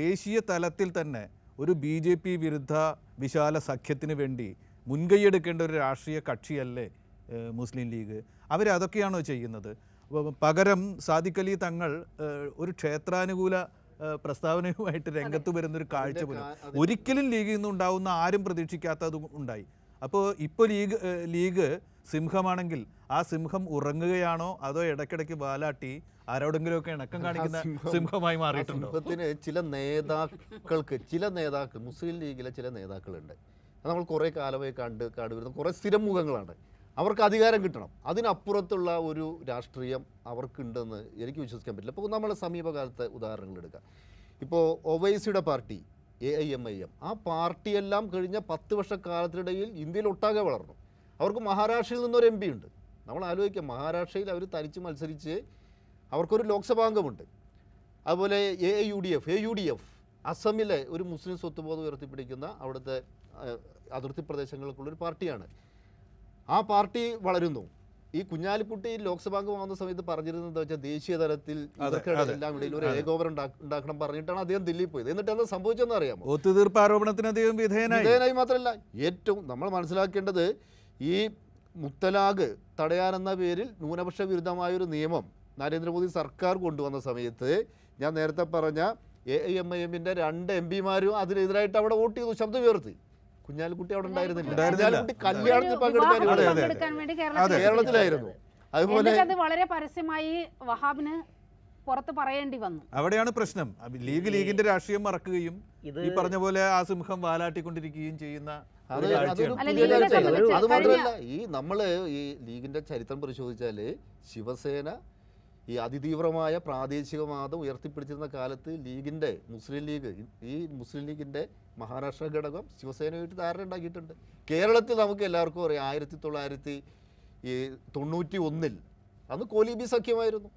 ദേശീയ തലത്തിൽ തന്നെ ഒരു ബി ജെ പി വിരുദ്ധ വിശാല സഖ്യത്തിന് വേണ്ടി മുൻകൈയെടുക്കേണ്ട ഒരു രാഷ്ട്രീയ കക്ഷിയല്ലേ മുസ്ലിം ലീഗ് അവരതൊക്കെയാണോ ചെയ്യുന്നത് പകരം സാദിഖലി തങ്ങൾ ഒരു ക്ഷേത്രാനുകൂല പ്രസ്താവനയുമായിട്ട് രംഗത്ത് വരുന്നൊരു കാഴ്ച പോലും ഒരിക്കലും ലീഗിൽ നിന്നുണ്ടാവുന്ന ആരും പ്രതീക്ഷിക്കാത്തതും ഉണ്ടായി അപ്പോൾ ഇപ്പോൾ ലീഗ് ലീഗ് സിംഹമാണെങ്കിൽ ആ സിംഹം ഉറങ്ങുകയാണോ അതോ ഇടയ്ക്കിടയ്ക്ക് വാലാട്ടി ആരോടെങ്കിലുമൊക്കെ ഇണക്കം കാണിക്കുന്ന സിംഹമായി മാറിയിട്ടുണ്ടോ സിംഹത്തിന് ചില നേതാക്കൾക്ക് ചില നേതാക്കൾ മുസ്ലിം ലീഗിലെ ചില നേതാക്കളുണ്ട് നമ്മൾ കുറേ കാലമായി കണ്ട് കണ്ടു വരുന്ന കുറേ സ്ഥിരം മുഖങ്ങളാണ് അവർക്ക് അധികാരം കിട്ടണം അതിനപ്പുറത്തുള്ള ഒരു രാഷ്ട്രീയം അവർക്കുണ്ടെന്ന് എനിക്ക് വിശ്വസിക്കാൻ പറ്റില്ല ഇപ്പോൾ നമ്മൾ സമീപകാലത്തെ ഉദാഹരണങ്ങൾ എടുക്കാം ഇപ്പോൾ ഒവൈസിയുടെ party A I M I M ആ പാർട്ടിയെല്ലാം കഴിഞ്ഞ പത്ത് വർഷക്കാലത്തിനിടയിൽ ഇന്ത്യയിൽ ഒട്ടാകെ വളർന്നു അവർക്ക് മഹാരാഷ്ട്രയിൽ നിന്നൊരു എം പി ഉണ്ട് നമ്മൾ ആലോചിക്കാം മഹാരാഷ്ട്രയിൽ അവർ തനിച്ച് മത്സരിച്ച് അവർക്കൊരു ലോക്സഭാ അംഗമുണ്ട് അതുപോലെ A A U D F A U D F അസമിലെ ഒരു മുസ്ലിം സ്വത്ത്ബോധം ഉയർത്തിപ്പിടിക്കുന്ന അവിടുത്തെ അതിർത്തി പ്രദേശങ്ങൾക്കുള്ളൊരു പാർട്ടിയാണ് ആ പാർട്ടി വളരുന്നു ഈ കുഞ്ഞാലിക്കുട്ടി ലോക്സഭാംഗം ആവുന്ന സമയത്ത് പറഞ്ഞിരുന്നത് വെച്ചാൽ ദേശീയ തലത്തിൽ എല്ലാം ഇടയിൽ ഒരു ഏകോപനം ഉണ്ടാക്കണം പറഞ്ഞിട്ടാണ് അദ്ദേഹം ദില്ലി പോയത് എന്നിട്ട് എന്താ സംഭവിച്ചെന്ന് അറിയാമോ ഒത്തുതീർപ്പ് ആരോപണത്തിന് അദ്ദേഹം വിധേയനായി മാത്രമല്ല ഏറ്റവും നമ്മൾ മനസ്സിലാക്കേണ്ടത് ഈ മുത്തലാഖ് തടയാനെന്ന പേരിൽ ന്യൂനപക്ഷ വിരുദ്ധമായൊരു നിയമം നരേന്ദ്രമോദി സർക്കാർ കൊണ്ടുവന്ന സമയത്ത് ഞാൻ നേരത്തെ പറഞ്ഞ എ ഐ എം ഐ എമ്മിൻ്റെ രണ്ട് എം പിമാരും അതിനെതിരായിട്ട് അവിടെ വോട്ട് ചെയ്തു ശബ്ദം ഉയർത്തി കുഞ്ഞാലിക്കുട്ടി അവിടെ ഉണ്ടായിരുന്നില്ല കല്യാണത്തിൽ പങ്കെടുക്കാൻ കേരളത്തിലായിരുന്നു അതുപോലെ വളരെ പരസ്യമായി വഹാബിന് പുറത്ത് പറയേണ്ടി വന്നു അവിടെയാണ് പ്രശ്നം ലീഗ് ലീഗിന്റെ രാഷ്ട്രീയം മറക്കുകയും ഈ പറഞ്ഞ പോലെ ആ സിംഹം വാലാട്ടിക്കൊണ്ടിരിക്കുകയും ചെയ്യുന്ന അത് മാത്രമല്ല ഈ നമ്മള് ഈ ലീഗിന്റെ ചരിത്രം പരിശോധിച്ചാല് ശിവസേന ഈ അതിതീവ്രമായ പ്രാദേശികവാദം ഉയർത്തിപ്പിടിച്ചിരുന്ന കാലത്ത് ലീഗിൻ്റെ മുസ്ലിം ലീഗ് ഈ മുസ്ലിം ലീഗിൻ്റെ മഹാരാഷ്ട്ര ഘടകം ശിവസേനയായിട്ട് ധാരണ ഉണ്ടാക്കിയിട്ടുണ്ട് കേരളത്തിൽ നമുക്ക് എല്ലാവർക്കും അറിയാം ആയിരത്തി തൊള്ളായിരത്തി ഈ തൊണ്ണൂറ്റി ഒന്നിൽ അന്ന് കോലിബി സഖ്യമായിരുന്നു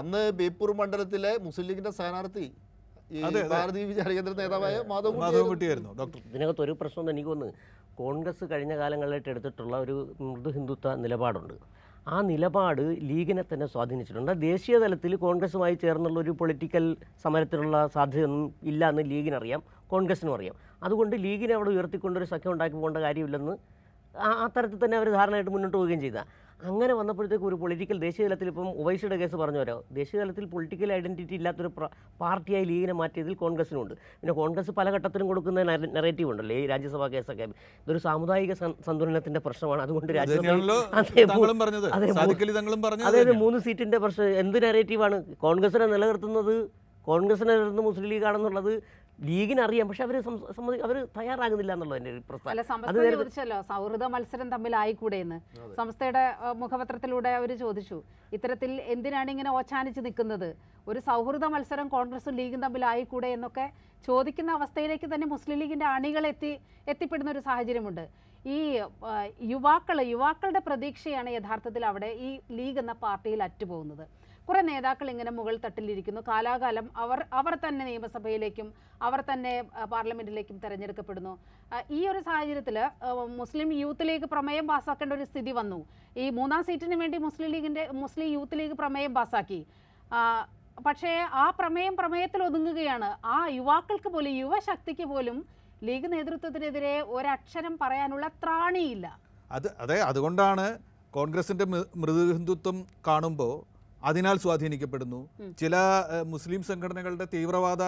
അന്ന് ബേപ്പൂർ മണ്ഡലത്തിലെ മുസ്ലിം ലീഗിൻ്റെ സ്ഥാനാർത്ഥി ഈ ഡോക്ടർ ഇതിനകത്ത് ഒരു പ്രശ്നം എനിക്ക് തോന്നുന്നു കോൺഗ്രസ് കഴിഞ്ഞ കാലങ്ങളിലായിട്ട് എടുത്തിട്ടുള്ള ഒരു മൃദു ഹിന്ദുത്വ നിലപാടുണ്ട് ആ നിലപാട് ലീഗിനെ തന്നെ സ്വാധീനിച്ചിട്ടുണ്ട് ദേശീയ തലത്തിൽ കോൺഗ്രസുമായി ചേർന്നുള്ള ഒരു പൊളിറ്റിക്കൽ സമരത്തിനുള്ള സാധ്യതയൊന്നും ഇല്ല എന്ന് ലീഗിനറിയാം കോൺഗ്രസിനും അറിയാം അതുകൊണ്ട് ലീഗിനെ അവിടെ ഉയർത്തിക്കൊണ്ടൊരു സഖ്യം ഉണ്ടാക്കി പോകേണ്ട കാര്യമില്ലെന്ന് ആ തരത്തിൽ തന്നെ അവർ ധാരണയായിട്ട് മുന്നോട്ട് പോവുകയും ചെയ്താൽ അങ്ങനെ വന്നപ്പോഴത്തേക്ക് ഒരു പൊളിറ്റിക്കൽ ദേശീയ തലത്തിൽ ഇപ്പം ഉവൈസിയുടെ കേസ് പറഞ്ഞു വരാം തലത്തിൽ പൊളിറ്റിക്കൽ ഐഡൻറ്റിറ്റി ഇല്ലാത്തൊരു പാർട്ടിയായി ലീഗിനെ മാറ്റിയതിൽ കോൺഗ്രസിനുണ്ട് പിന്നെ കോൺഗ്രസ് പല ഘട്ടത്തിലും കൊടുക്കുന്ന നെറേറ്റീവ് ഉണ്ടല്ലോ ഈ രാജ്യസഭാ കേസൊക്കെ ഇതൊരു സാമുദായിക സന്തുലനത്തിന്റെ പ്രശ്നമാണ് അതുകൊണ്ട് അതായത് മൂന്ന് സീറ്റിന്റെ പ്രശ്നം എന്ത് നെറേറ്റീവാണ് കോൺഗ്രസിനെ നിലനിർത്തുന്നത് കോൺഗ്രസിനെ നിലനിർത്തുന്ന മുസ്ലിം ലീഗാണെന്നുള്ളത് ലീഗിന് അറിയാം പക്ഷെ അവർ അവര് അവർ തയ്യാറാകുന്നില്ല എന്നുള്ളത് എൻ്റെ ഒരു പ്രസ്താവന സൗഹൃദ മത്സരം തമ്മിലായിക്കൂടെ എന്ന് സംസ്ഥയുടെ മുഖപത്രത്തിലൂടെ അവർ ചോദിച്ചു ഇത്തരത്തിൽ എന്തിനാണ് ഇങ്ങനെ ഓച്ചാനിച്ച് നിൽക്കുന്നത് ഒരു സൗഹൃദ മത്സരം കോൺഗ്രസും ലീഗും തമ്മിലായിക്കൂടെ എന്നൊക്കെ ചോദിക്കുന്ന അവസ്ഥയിലേക്ക് തന്നെ മുസ്ലിം ലീഗിൻ്റെ അണികൾ എത്തി എത്തിപ്പെടുന്ന ഒരു സാഹചര്യമുണ്ട് ഈ യുവാക്കൾ യുവാക്കളുടെ പ്രതീക്ഷയാണ് യഥാർത്ഥത്തിൽ അവിടെ ഈ ലീഗ് എന്ന പാർട്ടിയിൽ അറ്റുപോകുന്നത് കുറെ നേതാക്കൾ ഇങ്ങനെ മുകൾ തട്ടിലിരിക്കുന്നു കാലാകാലം അവർ അവർ തന്നെ നിയമസഭയിലേക്കും അവർ തന്നെ പാർലമെന്റിലേക്കും തെരഞ്ഞെടുക്കപ്പെടുന്നു ഈ ഒരു സാഹചര്യത്തിൽ മുസ്ലിം യൂത്ത് ലീഗ് പ്രമേയം പാസ്സാക്കേണ്ട ഒരു സ്ഥിതി വന്നു ഈ മൂന്നാം സീറ്റിന് വേണ്ടി മുസ്ലിം ലീഗിന്റെ മുസ്ലിം യൂത്ത് ലീഗ് പ്രമേയം പാസ്സാക്കി പക്ഷേ ആ പ്രമേയം പ്രമേയത്തിൽ ഒതുങ്ങുകയാണ് ആ യുവാക്കൾക്ക് പോലും യുവശക്തിക്ക് പോലും ലീഗ് നേതൃത്വത്തിനെതിരെ ഒരക്ഷരം പറയാനുള്ള ത്രാണിയില്ല അത് അതെ അതുകൊണ്ടാണ് കോൺഗ്രസിന്റെ മൃദുഹിന്ദുത്വം കാണുമ്പോൾ അതിനാൽ സ്വാധീനിക്കപ്പെടുന്നു ചില മുസ്ലിം സംഘടനകളുടെ തീവ്രവാദ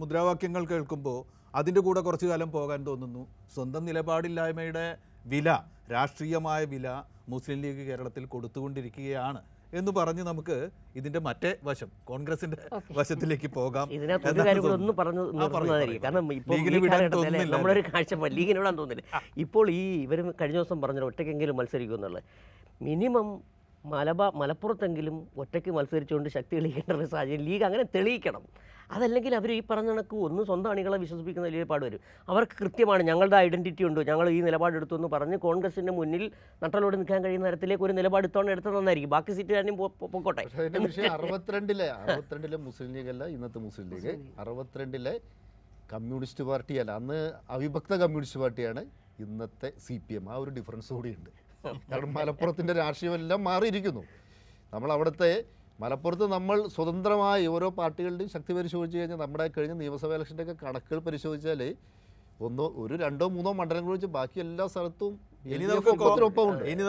മുദ്രാവാക്യങ്ങൾ കേൾക്കുമ്പോൾ അതിൻ്റെ കൂടെ കുറച്ചു കാലം പോകാൻ തോന്നുന്നു സ്വന്തം നിലപാടില്ലായ്മയുടെ വില രാഷ്ട്രീയമായ വില മുസ്ലിം ലീഗ് കേരളത്തിൽ കൊടുത്തുകൊണ്ടിരിക്കുകയാണ് എന്ന് പറഞ്ഞ് നമുക്ക് ഇതിന്റെ മറ്റേ വശം കോൺഗ്രസിന്റെ വശത്തിലേക്ക് പോകാം ഒന്ന് പറഞ്ഞു കാരണം ഇപ്പോൾ നമ്മളൊരു കാഴ്ച ലീഗിന് വിടാൻ ഇപ്പോൾ ഈ ഇവരും കഴിഞ്ഞ ദിവസം പറഞ്ഞല്ലോ ഒറ്റയ്ക്കെങ്കിലും മത്സരിക്കുമെന്നുള്ളത് മിനിമം മലബാർ മലപ്പുറത്തെങ്കിലും ഒറ്റയ്ക്ക് മത്സരിച്ചുകൊണ്ട് ശക്തി തെളിയിക്കേണ്ട ഒരു സാഹചര്യം ലീഗ് അങ്ങനെ തെളിയിക്കണം അതല്ലെങ്കിൽ അവർ ഈ പറഞ്ഞ കണക്ക് ഒന്ന് സ്വന്തം അണികളെ വിശ്വസിപ്പിക്കുന്ന പാട് വരും അവർക്ക് കൃത്യമാണ് ഞങ്ങളുടെ ഐഡൻറ്റിറ്റി ഉണ്ട് ഞങ്ങൾ ഈ നിലപാടെടുത്തു എന്ന് പറഞ്ഞ് കോൺഗ്രസിൻ്റെ മുന്നിൽ നട്ടലോട് നിൽക്കാൻ കഴിയുന്ന തരത്തിലേക്ക് ഒരു നിലപാട് ഇത്തവണ എടുത്തത് നന്നായിരിക്കും ബാക്കി സീറ്റ് തന്നെ പൊക്കോട്ടെ അറുപത്തിരണ്ടിലെ അറുപത്തിരണ്ടിലെ മുസ്ലിം ലീഗ് അല്ല ഇന്നത്തെ മുസ്ലിം ലീഗ് അറുപത്തിരണ്ടിലെ കമ്മ്യൂണിസ്റ്റ് പാർട്ടിയല്ല അന്ന് അവിഭക്ത കമ്മ്യൂണിസ്റ്റ് പാർട്ടിയാണ് ഇന്നത്തെ സി പി എം ആ ഒരു ഡിഫറൻസ് കൂടിയുണ്ട് കാരണം മലപ്പുറത്തിൻ്റെ രാഷ്ട്രീയമെല്ലാം മാറിയിരിക്കുന്നു നമ്മൾ അവിടുത്തെ മലപ്പുറത്ത് നമ്മൾ സ്വതന്ത്രമായി ഓരോ പാർട്ടികളുടെയും ശക്തി പരിശോധിച്ച് കഴിഞ്ഞാൽ നമ്മുടെ കഴിഞ്ഞ നിയമസഭാ ഇലക്ഷൻ്റെയൊക്കെ കണക്കുകൾ പരിശോധിച്ചാൽ ഒന്നോ ഒരു രണ്ടോ മൂന്നോ മണ്ഡലങ്ങൾ വെച്ച് ബാക്കി എല്ലാ സ്ഥലത്തും ഒപ്പമുണ്ട്